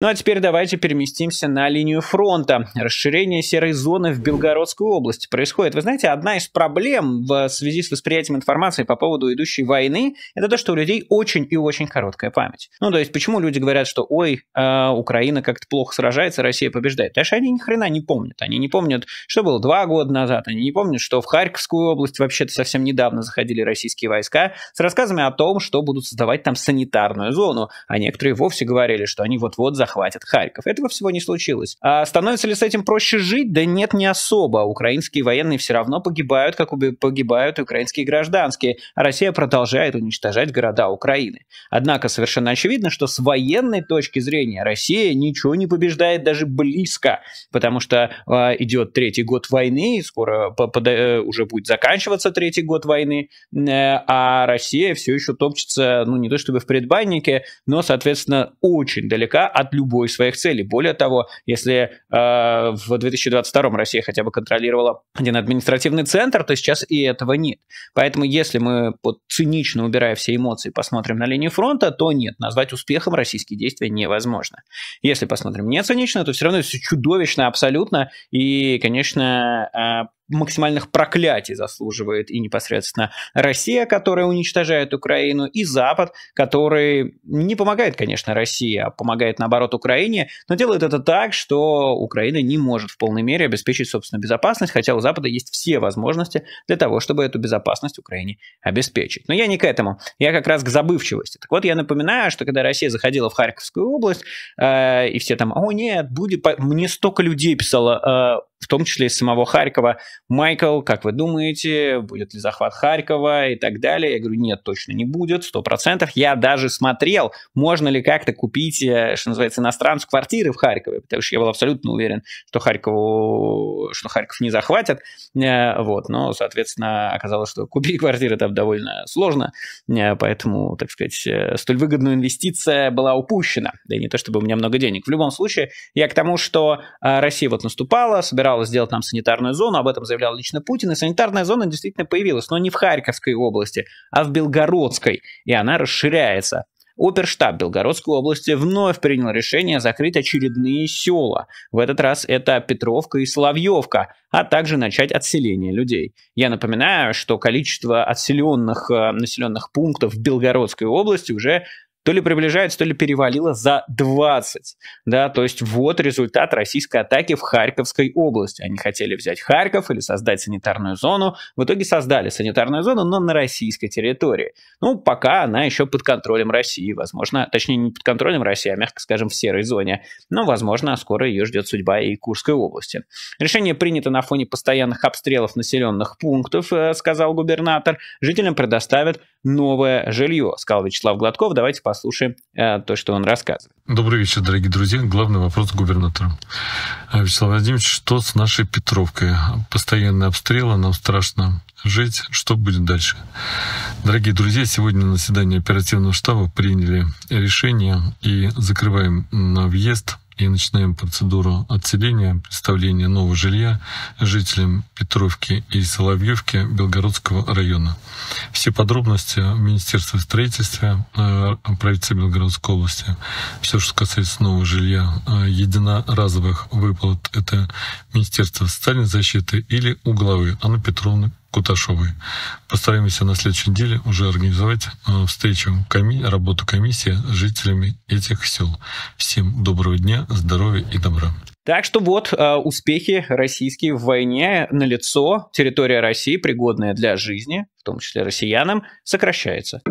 Ну а теперь давайте переместимся на линию фронта. Расширение серой зоны в Белгородской области происходит. Вы знаете, одна из проблем в связи с восприятием информации по поводу идущей войны, это то, что у людей очень и очень короткая память. Ну то есть почему люди говорят, что ой, э, Украина как-то плохо сражается, Россия побеждает. Потому что они ни хрена не помнят. Они не помнят, что было два года назад. Они не помнят, что в Харьковскую область вообще-то совсем недавно заходили российские войска с рассказами о том, что будут создавать там санитарную зону. А некоторые вовсе говорили, что они вот-вот за захватят Харьков. Этого всего не случилось. А становится ли с этим проще жить? Да нет, не особо. Украинские военные все равно погибают, как погибают украинские гражданские. А Россия продолжает уничтожать города Украины. Однако совершенно очевидно, что с военной точки зрения Россия ничего не побеждает даже близко, потому что э, а, идет третий год войны, и скоро по, по, э, уже будет заканчиваться третий год войны, э, а Россия все еще топчется, ну не то чтобы в предбаннике, но, соответственно, очень далека от любой из своих целей. Более того, если э, в 2022 Россия хотя бы контролировала один административный центр, то сейчас и этого нет. Поэтому если мы вот, цинично убирая все эмоции посмотрим на линию фронта, то нет, назвать успехом российские действия невозможно. Если посмотрим не цинично, то все равно все чудовищно абсолютно. И, конечно, э, максимальных проклятий заслуживает и непосредственно Россия, которая уничтожает Украину, и Запад, который не помогает, конечно, России, а помогает, наоборот, Украине, но делает это так, что Украина не может в полной мере обеспечить собственную безопасность, хотя у Запада есть все возможности для того, чтобы эту безопасность Украине обеспечить. Но я не к этому, я как раз к забывчивости. Так вот, я напоминаю, что когда Россия заходила в Харьковскую область, э, и все там, о нет, будет, мне столько людей писало, э, в том числе из самого Харькова. «Майкл, как вы думаете, будет ли захват Харькова и так далее?» Я говорю, нет, точно не будет, сто процентов. Я даже смотрел, можно ли как-то купить, э, что называется, иностранцу квартиры в Харькове, потому что я был абсолютно уверен, что, Харькову, что Харьков не захватят. Э, вот, но, соответственно, оказалось, что купить квартиры там довольно сложно, э, поэтому, так сказать, столь выгодная инвестиция была упущена. Да и не то, чтобы у меня много денег. В любом случае, я к тому, что Россия вот наступала, собиралась генерала сделать нам санитарную зону, об этом заявлял лично Путин, и санитарная зона действительно появилась, но не в Харьковской области, а в Белгородской, и она расширяется. Оперштаб Белгородской области вновь принял решение закрыть очередные села. В этот раз это Петровка и Соловьевка, а также начать отселение людей. Я напоминаю, что количество отселенных э, населенных пунктов в Белгородской области уже то ли приближается, то ли перевалило за 20. Да, то есть вот результат российской атаки в Харьковской области. Они хотели взять Харьков или создать санитарную зону. В итоге создали санитарную зону, но на российской территории. Ну, пока она еще под контролем России, возможно, точнее не под контролем России, а, мягко скажем, в серой зоне. Но, возможно, скоро ее ждет судьба и Курской области. Решение принято на фоне постоянных обстрелов населенных пунктов, э, сказал губернатор. Жителям предоставят новое жилье, сказал Вячеслав Гладков. Давайте послушаем э, то, что он рассказывает. Добрый вечер, дорогие друзья. Главный вопрос к губернатору. Э, Вячеслав Владимирович, что с нашей Петровкой? Постоянные обстрелы, нам страшно жить. Что будет дальше? Дорогие друзья, сегодня на заседании оперативного штаба приняли решение и закрываем на въезд и начинаем процедуру отселения, представления нового жилья жителям Петровки и Соловьевки Белгородского района. Все подробности Министерства строительства э, правительства Белгородской области. Все, что касается нового жилья, э, единоразовых выплат, это Министерство социальной защиты или у главы Анны Петровны Куташовой. Постараемся на следующей неделе уже организовать э, встречу, коми, работу комиссии с жителями этих сел. Всем доброго дня, здоровья и добра. Так что вот э, успехи российские в войне налицо. Территория России, пригодная для жизни, в том числе россиянам, сокращается.